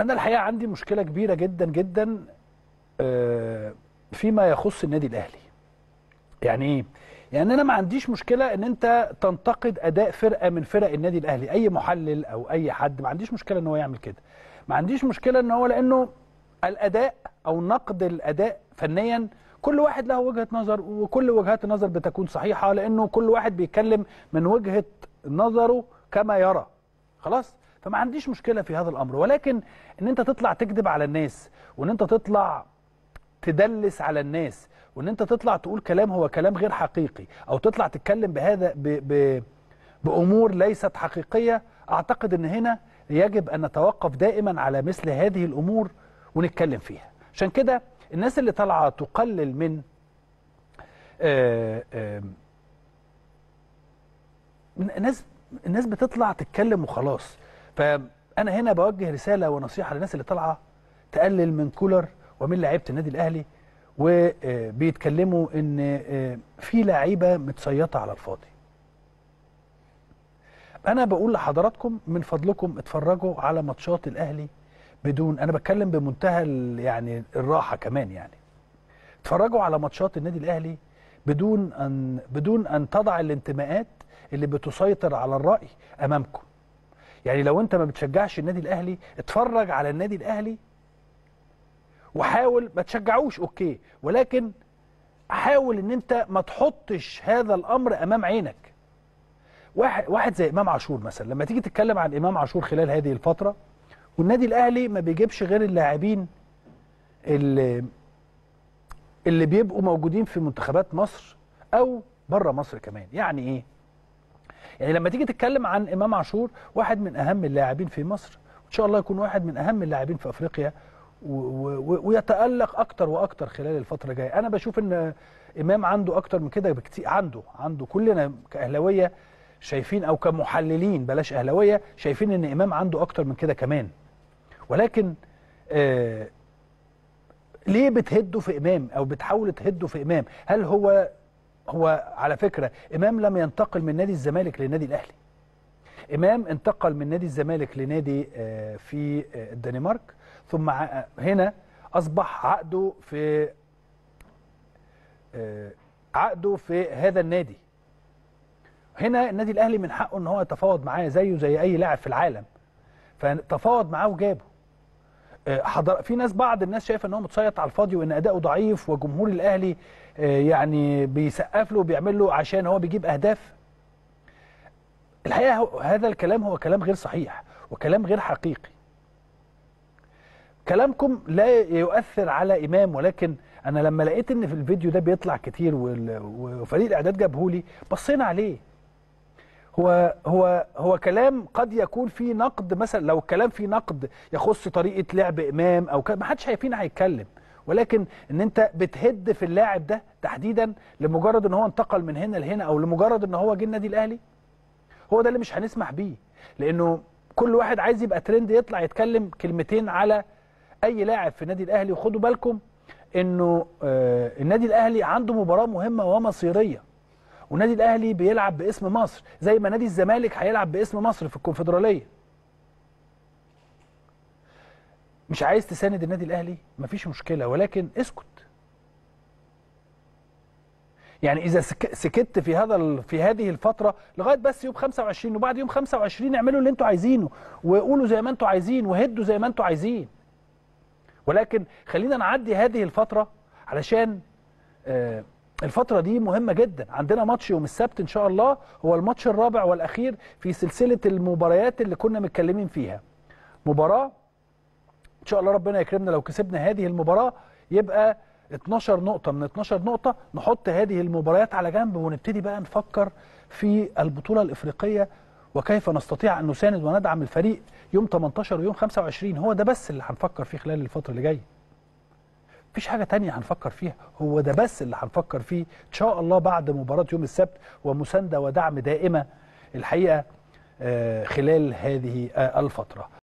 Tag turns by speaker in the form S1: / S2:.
S1: أنا الحقيقة عندي مشكلة كبيرة جدا جدا آه، فيما يخص النادي الأهلي يعني إيه؟ يعني أنا ما عنديش مشكلة أن أنت تنتقد أداء فرقة من فرق النادي الأهلي أي محلل أو أي حد ما عنديش مشكلة أن هو يعمل كده ما عنديش مشكلة أن هو لأنه الأداء أو نقد الأداء فنيا كل واحد له وجهة نظر وكل وجهات النظر بتكون صحيحة لأنه كل واحد بيتكلم من وجهة نظره كما يرى خلاص فما عنديش مشكله في هذا الامر ولكن ان انت تطلع تكذب على الناس وان انت تطلع تدلس على الناس وان انت تطلع تقول كلام هو كلام غير حقيقي او تطلع تتكلم بهذا ب ب بامور ليست حقيقيه اعتقد ان هنا يجب ان نتوقف دائما على مثل هذه الامور ونتكلم فيها عشان كده الناس اللي طالعه تقلل من آآ آه، آآ آه، ناس الناس بتطلع تتكلم وخلاص فانا هنا بوجه رساله ونصيحه للناس اللي طالعه تقلل من كولر ومن لعيبه النادي الاهلي وبيتكلموا ان آه، في لعيبه متسيطه على الفاضي انا بقول لحضراتكم من فضلكم اتفرجوا على ماتشات الاهلي بدون انا بتكلم بمنتهى يعني الراحه كمان يعني اتفرجوا على ماتشات النادي الاهلي بدون ان بدون ان تضع الانتماءات اللي بتسيطر على الراي امامكم يعني لو انت ما بتشجعش النادي الاهلي اتفرج على النادي الاهلي وحاول ما تشجعوش اوكي ولكن حاول ان انت ما تحطش هذا الامر امام عينك واحد واحد زي امام عاشور مثلا لما تيجي تتكلم عن امام عاشور خلال هذه الفتره والنادي الاهلي ما بيجيبش غير اللاعبين اللي اللي بيبقوا موجودين في منتخبات مصر او بره مصر كمان يعني ايه يعني لما تيجي تتكلم عن امام عاشور واحد من اهم اللاعبين في مصر وان شاء الله يكون واحد من اهم اللاعبين في افريقيا ويتالق اكتر واكتر خلال الفتره الجايه انا بشوف ان امام عنده اكتر من كده بكتير عنده عنده كلنا كاهلاويه شايفين او كمحللين بلاش اهلاويه شايفين ان امام عنده اكتر من كده كمان ولكن آه ليه بتهده في امام او بتحاول تهده في امام هل هو هو على فكرة إمام لم ينتقل من نادي الزمالك للنادي الأهلي إمام انتقل من نادي الزمالك لنادي آه، في آه، الدنمارك ثم آه، هنا أصبح عقده في عقده في هذا النادي هنا النادي الأهلي من حقه أن هو يتفاوض معاه زيه زي أي لاعب في العالم فتفاوض معاه وجابه حضر في ناس بعض الناس شايفه ان هو متصيط على الفاضي وان اداؤه ضعيف وجمهور الاهلي آه، يعني بيسقف له وبيعمل له عشان هو بيجيب اهداف الحقيقه هذا الكلام هو كلام غير صحيح وكلام غير حقيقي كلامكم لا يؤثر على امام ولكن انا لما لقيت ان في الفيديو ده بيطلع كتير وفريق الاعداد جابهولي بصينا عليه هو هو هو كلام قد يكون فيه نقد مثلا لو الكلام فيه نقد يخص طريقه لعب امام او ما حدش هيفينا هيتكلم ولكن ان انت بتهد في اللاعب ده تحديدا لمجرد ان هو انتقل من هنا لهنا او لمجرد ان هو جه النادي الاهلي هو ده اللي مش هنسمح بيه لانه كل واحد عايز يبقى ترند يطلع يتكلم كلمتين على اي لاعب في النادي الاهلي وخدوا بالكم انه آه، النادي الاهلي عنده مباراه مهمه ومصيريه ونادي الاهلي بيلعب باسم مصر زي ما نادي الزمالك هيلعب باسم مصر في الكونفدراليه مش عايز تساند النادي الاهلي مفيش مشكله ولكن اسكت يعني اذا سكت في هذا في هذه الفتره لغايه بس يوم 25 وبعد يوم 25 اعملوا اللي انتوا عايزينه وقولوا زي ما انتوا عايزين وهدوا زي ما انتوا عايزين ولكن خلينا نعدي هذه الفتره علشان آه الفترة دي مهمة جدا عندنا ماتش يوم السبت إن شاء الله هو الماتش الرابع والأخير في سلسلة المباريات اللي كنا متكلمين فيها مباراة إن شاء الله ربنا يكرمنا لو كسبنا هذه المباراة يبقى 12 نقطة من 12 نقطة نحط هذه المباريات على جنب ونبتدي بقى نفكر في البطولة الإفريقية وكيف نستطيع أن نساند وندعم الفريق يوم 18 ويوم 25 هو ده بس اللي هنفكر فيه خلال الفترة اللي جاية مفيش حاجه تانية هنفكر فيها هو ده بس اللي هنفكر فيه ان شاء الله بعد مباراه يوم السبت ومسانده ودعم دائمه الحقيقه آه، خلال هذه آه، الفتره